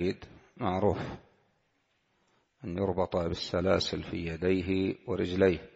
اليد معروف أن يربط بالسلاسل في يديه ورجليه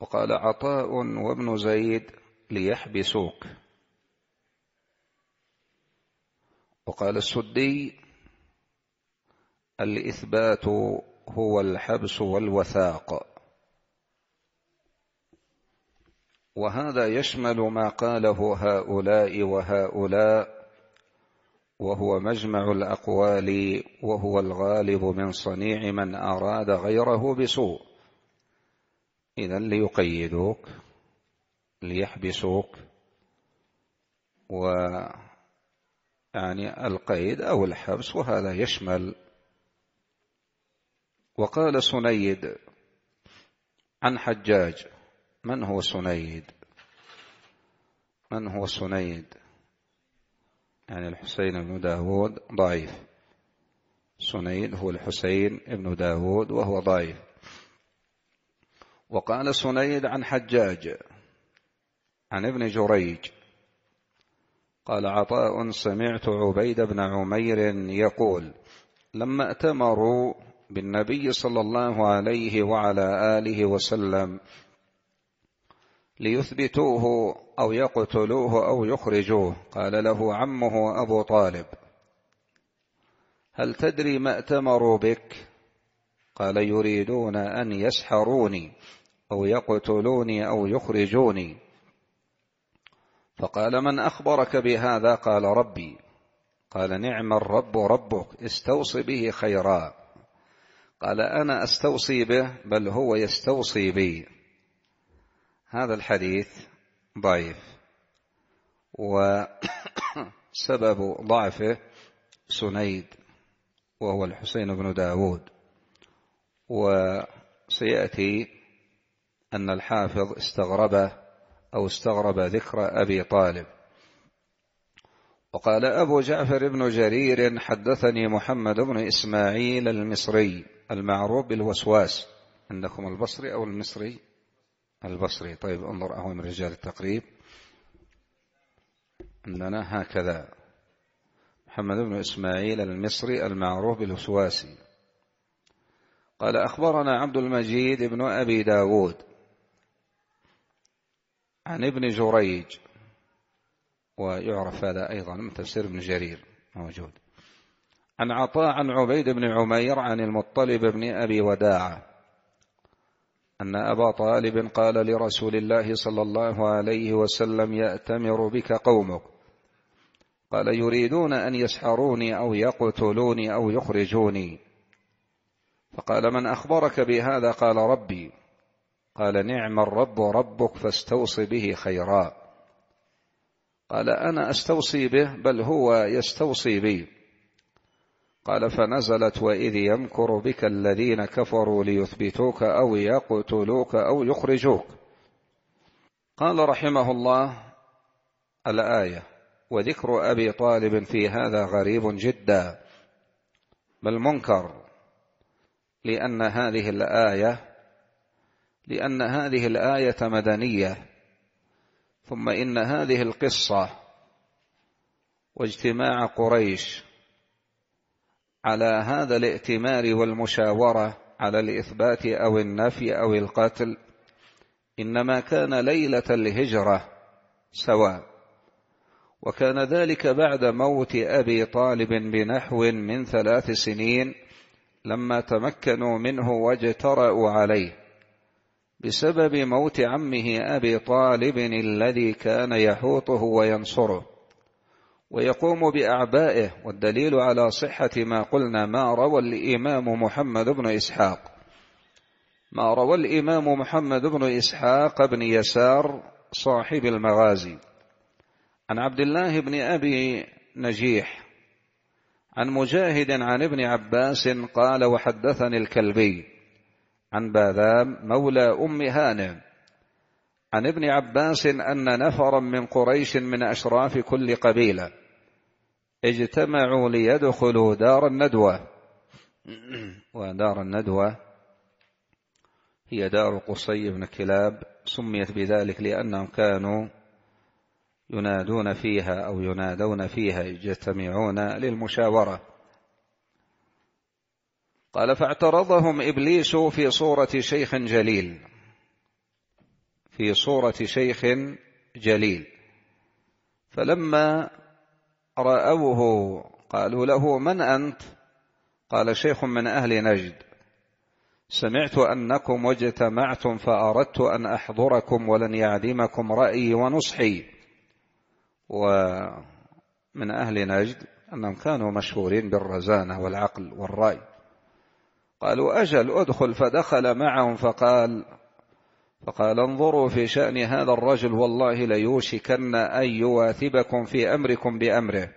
وقال عطاء وابن زيد ليحبسوك وقال السدي الإثبات هو الحبس والوثاق وهذا يشمل ما قاله هؤلاء وهؤلاء وهو مجمع الأقوال وهو الغالب من صنيع من أراد غيره بسوء إذا ليقيدوك ليحبسوك و يعني القيد أو الحبس وهذا يشمل وقال سنيد عن حجاج من هو سنيد من هو سنيد يعني الحسين بن داود ضعيف سنيد هو الحسين بن داود وهو ضعيف وقال سنيد عن حجاج عن ابن جريج قال عطاء سمعت عبيد بن عمير يقول لما ائتمروا بالنبي صلى الله عليه وعلى آله وسلم ليثبتوه أو يقتلوه أو يخرجوه قال له عمه أبو طالب هل تدري ما ائتمروا بك قال يريدون أن يسحروني أو يقتلوني أو يخرجوني فقال من أخبرك بهذا قال ربي قال نعم الرب ربك استوصي به خيرا قال أنا أستوصي به بل هو يستوصي بي هذا الحديث ضعيف وسبب ضعفه سنيد وهو الحسين بن داود وسيأتي أن الحافظ استغرب أو استغرب ذكر أبي طالب وقال أبو جعفر بن جرير حدثني محمد بن إسماعيل المصري المعروف بالوسواس عندكم البصري أو المصري البصري طيب انظر أهو من رجال التقريب أننا هكذا محمد بن إسماعيل المصري المعروف بالوسواسي قال أخبرنا عبد المجيد بن أبي داود عن ابن جريج ويعرف هذا أيضا من تفسير ابن جرير موجود عن عطاء عن عبيد بن عمير عن المطلب بن أبي وداعه أن أبا طالب قال لرسول الله صلى الله عليه وسلم يأتمر بك قومك قال يريدون أن يسحروني أو يقتلوني أو يخرجوني فقال من أخبرك بهذا قال ربي قال نعم الرب ربك فاستوص به خيرا قال أنا أستوصي به بل هو يستوصي بي قال فنزلت وإذ يمكر بك الذين كفروا ليثبتوك أو يقتلوك أو يخرجوك قال رحمه الله الآية وذكر أبي طالب في هذا غريب جدا بل منكر لأن هذه الآية لأن هذه الآية مدنية ثم إن هذه القصة واجتماع قريش على هذا الائتمار والمشاورة على الإثبات أو النفي أو القتل إنما كان ليلة الهجرة سواء وكان ذلك بعد موت أبي طالب بنحو من ثلاث سنين لما تمكنوا منه واجترأوا عليه بسبب موت عمه أبي طالب الذي كان يحوطه وينصره ويقوم بأعبائه والدليل على صحة ما قلنا ما روى الإمام محمد بن إسحاق ما روى الإمام محمد بن إسحاق بن يسار صاحب المغازي عن عبد الله بن أبي نجيح عن مجاهد عن ابن عباس قال وحدثني الكلبي عن باذام مولى أم هانم عن ابن عباس أن نفرا من قريش من أشراف كل قبيلة اجتمعوا ليدخلوا دار الندوة ودار الندوة هي دار قصي بن كلاب سميت بذلك لأنهم كانوا ينادون فيها أو ينادون فيها يجتمعون للمشاورة قال فاعترضهم إبليس في صورة شيخ جليل في صورة شيخ جليل فلما رأوه قالوا له من أنت قال شيخ من أهل نجد سمعت أنكم اجتمعتم فأردت أن أحضركم ولن يعدمكم رأيي ونصحي ومن أهل نجد أنهم كانوا مشهورين بالرزانة والعقل والرأي قالوا أجل أدخل فدخل معهم فقال فقال انظروا في شأن هذا الرجل والله ليوشكن أن يواثبكم في أمركم بأمره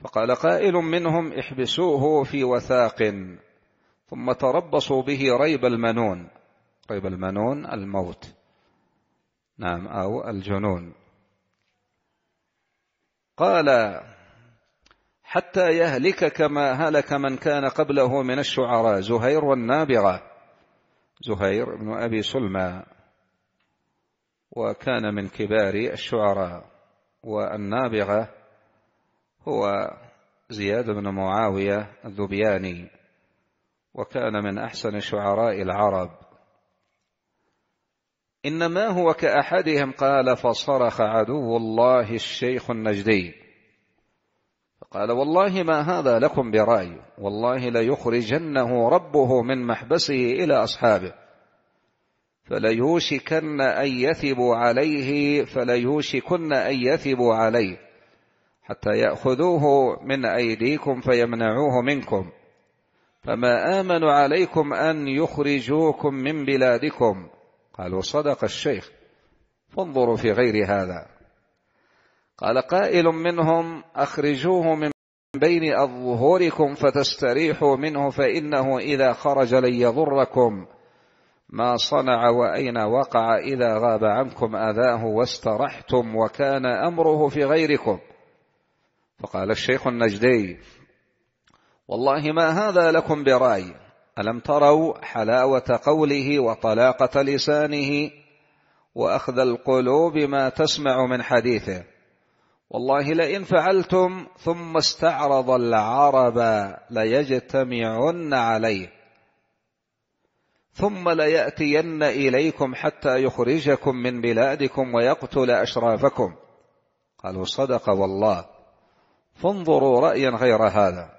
فقال قائل منهم احبسوه في وثاق ثم تربصوا به ريب المنون ريب المنون الموت نعم أو الجنون قال حتى يهلك كما هلك من كان قبله من الشعراء زهير والنابغة زهير بن أبي سلمى وكان من كبار الشعراء والنابغة هو زياد بن معاوية الذبياني وكان من أحسن شعراء العرب إنما هو كأحدهم قال فصرخ عدو الله الشيخ النجدي قال والله ما هذا لكم برأي والله ليخرجنه ربه من محبسه إلى أصحابه فليوشكن أن يثبوا عليه فليوشكن أن يثبوا عليه حتى يأخذوه من أيديكم فيمنعوه منكم فما آمن عليكم أن يخرجوكم من بلادكم قالوا صدق الشيخ فانظروا في غير هذا قال قائل منهم أخرجوه من بين أظهركم فتستريحوا منه فإنه إذا خرج لن يضركم ما صنع وأين وقع إذا غاب عنكم أذاه واسترحتم وكان أمره في غيركم فقال الشيخ النجدي والله ما هذا لكم برأي ألم تروا حلاوة قوله وطلاقة لسانه وأخذ القلوب ما تسمع من حديثه والله لئن فعلتم ثم استعرض العرب ليجتمعن عليه ثم ليأتين إليكم حتى يخرجكم من بلادكم ويقتل أشرافكم قالوا صدق والله فانظروا رأيا غير هذا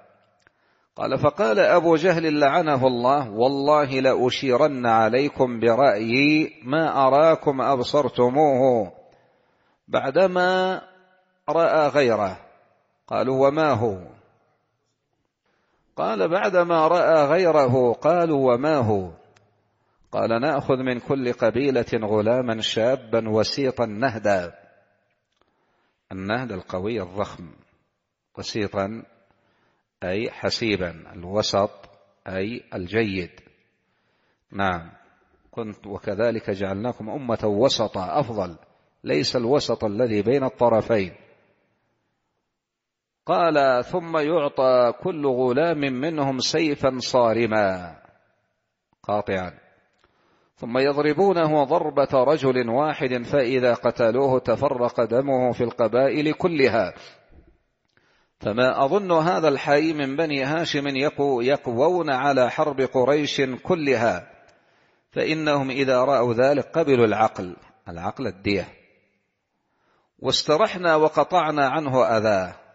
قال فقال أبو جهل لعنه الله والله لأشيرن عليكم برأيي ما أراكم أبصرتموه بعدما رأى غيره قالوا وما هو قال بعدما رأى غيره قالوا وما هو قال نأخذ من كل قبيلة غلاما شابا وسيطا نهدا النهد القوي الضخم وسيطا أي حسيبا الوسط أي الجيد نعم كنت وكذلك جعلناكم أمة وسطا أفضل ليس الوسط الذي بين الطرفين قال ثم يعطى كل غلام منهم سيفا صارما قاطعا ثم يضربونه ضربة رجل واحد فإذا قتلوه تفرق دمه في القبائل كلها فما أظن هذا الحي من بني هاشم يقو يقوون على حرب قريش كلها فإنهم إذا رأوا ذلك قبلوا العقل العقل الدية واسترحنا وقطعنا عنه أذاه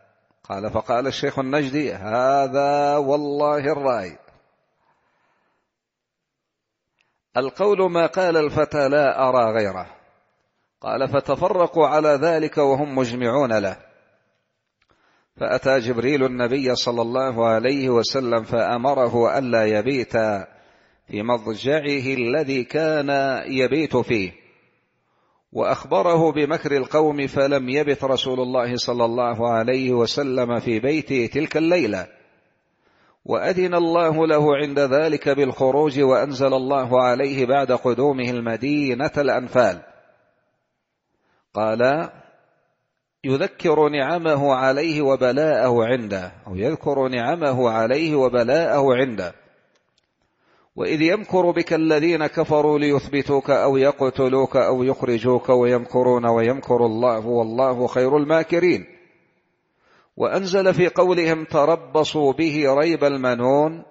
قال فقال الشيخ النجدي هذا والله الرأي القول ما قال الفتى لا أرى غيره قال فتفرقوا على ذلك وهم مجمعون له فأتى جبريل النبي صلى الله عليه وسلم فأمره ألا يبيت في مضجعه الذي كان يبيت فيه وأخبره بمكر القوم فلم يبث رسول الله صلى الله عليه وسلم في بيته تلك الليلة وأذن الله له عند ذلك بالخروج وأنزل الله عليه بعد قدومه المدينة الأنفال قال يذكر نعمه عليه وبلاءه عنده أو يذكر نعمه عليه وبلاءه عنده وإذ يمكر بك الذين كفروا ليثبتوك أو يقتلوك أو يخرجوك ويمكرون ويمكر الله والله خير الماكرين وأنزل في قولهم تربصوا به ريب المنون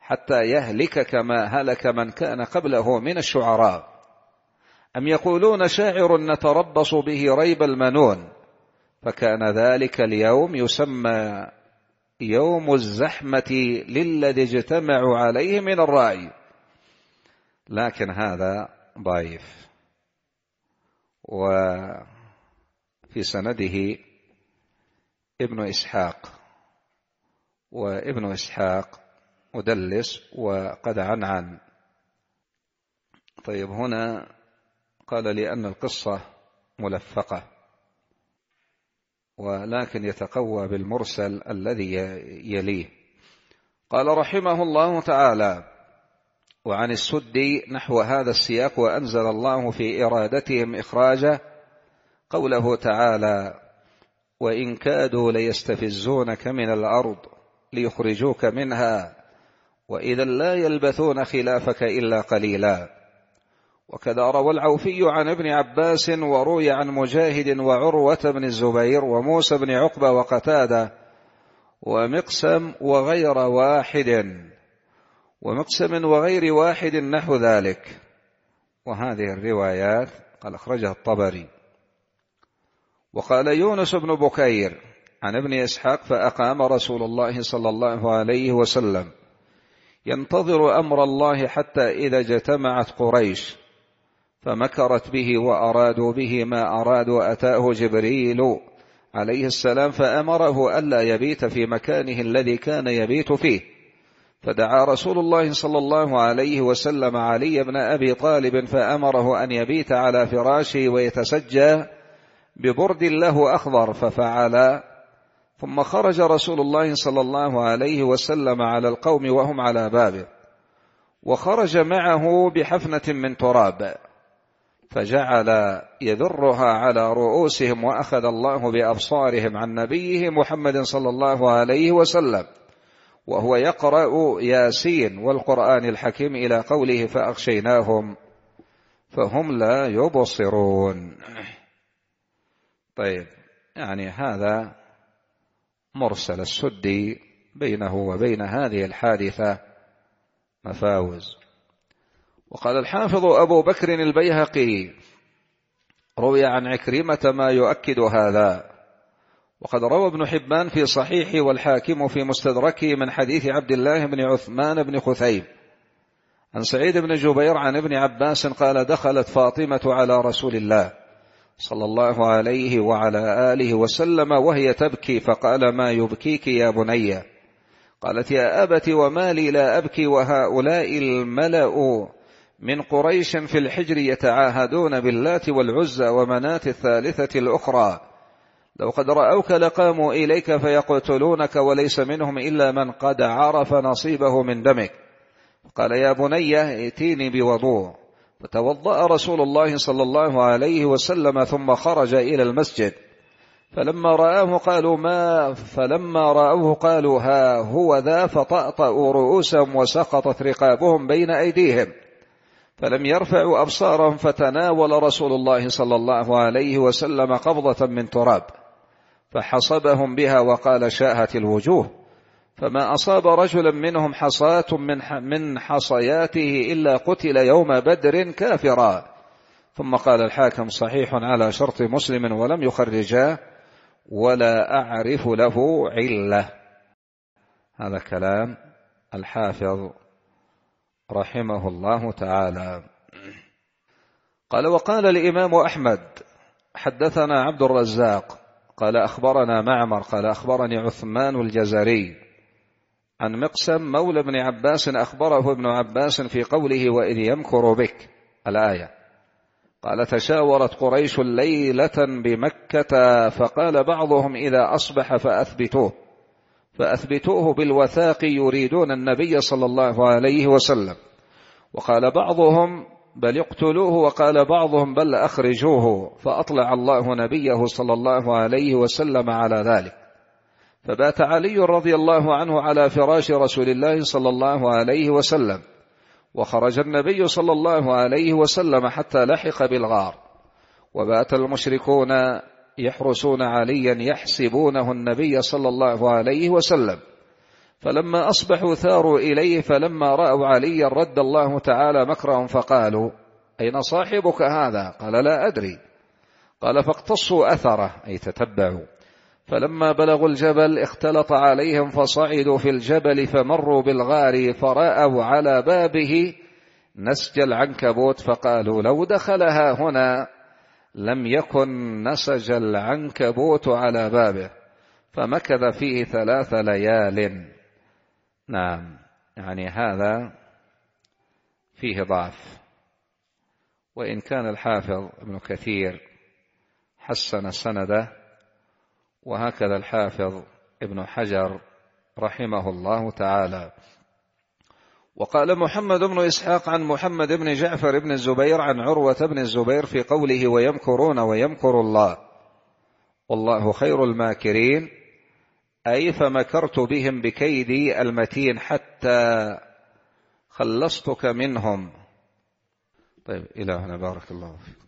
حتى يهلك كما هلك من كان قبله من الشعراء أم يقولون شاعر نتربص به ريب المنون فكان ذلك اليوم يسمى يوم الزحمة للذي اجتمعوا عليه من الرأي لكن هذا ضعيف وفي سنده ابن إسحاق وابن إسحاق مدلس وقد عن عن طيب هنا قال لأن القصة ملفقة ولكن يتقوى بالمرسل الذي يليه قال رحمه الله تعالى وعن السدي نحو هذا السياق وأنزل الله في إرادتهم إخراجه قوله تعالى وإن كادوا ليستفزونك من الأرض ليخرجوك منها وإذا لا يلبثون خلافك إلا قليلا وكذا روى العوفي عن ابن عباس وروي عن مجاهد وعروة بن الزبير وموسى بن عقبة وقتادة ومقسم وغير واحد ومقسم وغير واحد نحو ذلك وهذه الروايات قال أخرجها الطبري وقال يونس بن بكير عن ابن إسحاق فأقام رسول الله صلى الله عليه وسلم ينتظر أمر الله حتى إذا اجتمعت قريش فمكرت به وأرادوا به ما أرادوا أتاه جبريل عليه السلام فأمره ألا يبيت في مكانه الذي كان يبيت فيه فدعا رسول الله صلى الله عليه وسلم علي بن أبي طالب فأمره أن يبيت على فراشه ويتسجى ببرد له أخضر ففعل ثم خرج رسول الله صلى الله عليه وسلم على القوم وهم على بابه وخرج معه بحفنة من تراب فجعل يذرها على رؤوسهم واخذ الله بابصارهم عن نبيه محمد صلى الله عليه وسلم وهو يقرا ياسين والقران الحكيم الى قوله فاغشيناهم فهم لا يبصرون طيب يعني هذا مرسل السدي بينه وبين هذه الحادثه مفاوز وقال الحافظ أبو بكر البيهقي روي عن عكرمة ما يؤكد هذا وقد روى ابن حبان في صحيحه والحاكم في مستدركه من حديث عبد الله بن عثمان بن خثيم عن سعيد بن جبير عن ابن عباس قال دخلت فاطمة على رسول الله صلى الله عليه وعلى آله وسلم وهي تبكي فقال ما يبكيك يا بني قالت يا أبت وما لي لا أبكي وهؤلاء الملأ من قريش في الحجر يتعاهدون باللات والعزى ومناة الثالثة الأخرى لو قد رأوك لقاموا إليك فيقتلونك وليس منهم إلا من قد عرف نصيبه من دمك قال يا بني ائتيني بوضوء فتوضأ رسول الله صلى الله عليه وسلم ثم خرج إلى المسجد فلما رآه قالوا ما فلما رأوه قالوا ها هو ذا فطأطأوا رؤوسهم وسقطت رقابهم بين أيديهم فلم يرفعوا أبصارهم فتناول رسول الله صلى الله عليه وسلم قبضة من تراب فحصبهم بها وقال شاهت الوجوه فما أصاب رجلا منهم حصاة من حصياته إلا قتل يوم بدر كافرا ثم قال الحاكم صحيح على شرط مسلم ولم يخرجاه ولا أعرف له علة هذا كلام الحافظ رحمه الله تعالى قال وقال الإمام أحمد حدثنا عبد الرزاق قال أخبرنا معمر قال أخبرني عثمان الجزري عن مقسم مولى ابن عباس أخبره ابن عباس في قوله وإذ يمكر بك الآية قال تشاورت قريش ليلة بمكة فقال بعضهم إذا أصبح فأثبتوه فأثبتوه بالوثاق يريدون النبي صلى الله عليه وسلم وقال بعضهم بل اقتلوه وقال بعضهم بل أخرجوه فأطلع الله نبيه صلى الله عليه وسلم على ذلك فبات علي رضي الله عنه على فراش رسول الله صلى الله عليه وسلم وخرج النبي صلى الله عليه وسلم حتى لحق بالغار وبات المشركون يحرسون عليا يحسبونه النبي صلى الله عليه وسلم فلما أصبحوا ثاروا إليه فلما رأوا عليا رد الله تعالى مكرهم فقالوا أين صاحبك هذا قال لا أدري قال فاقتصوا أثره أي تتبعوا فلما بلغوا الجبل اختلط عليهم فصعدوا في الجبل فمروا بالغار فرأوا على بابه نسج العنكبوت فقالوا لو دخلها هنا لم يكن نسج العنكبوت على بابه فمكث فيه ثلاث ليال نعم يعني هذا فيه ضعف وإن كان الحافظ ابن كثير حسن سنده وهكذا الحافظ ابن حجر رحمه الله تعالى وقال محمد بن إسحاق عن محمد بن جعفر بن الزبير عن عروة بن الزبير في قوله ويمكرون ويمكر الله والله خير الماكرين أي فمكرت بهم بكيدي المتين حتى خلصتك منهم طيب إلى هنا بارك الله فيك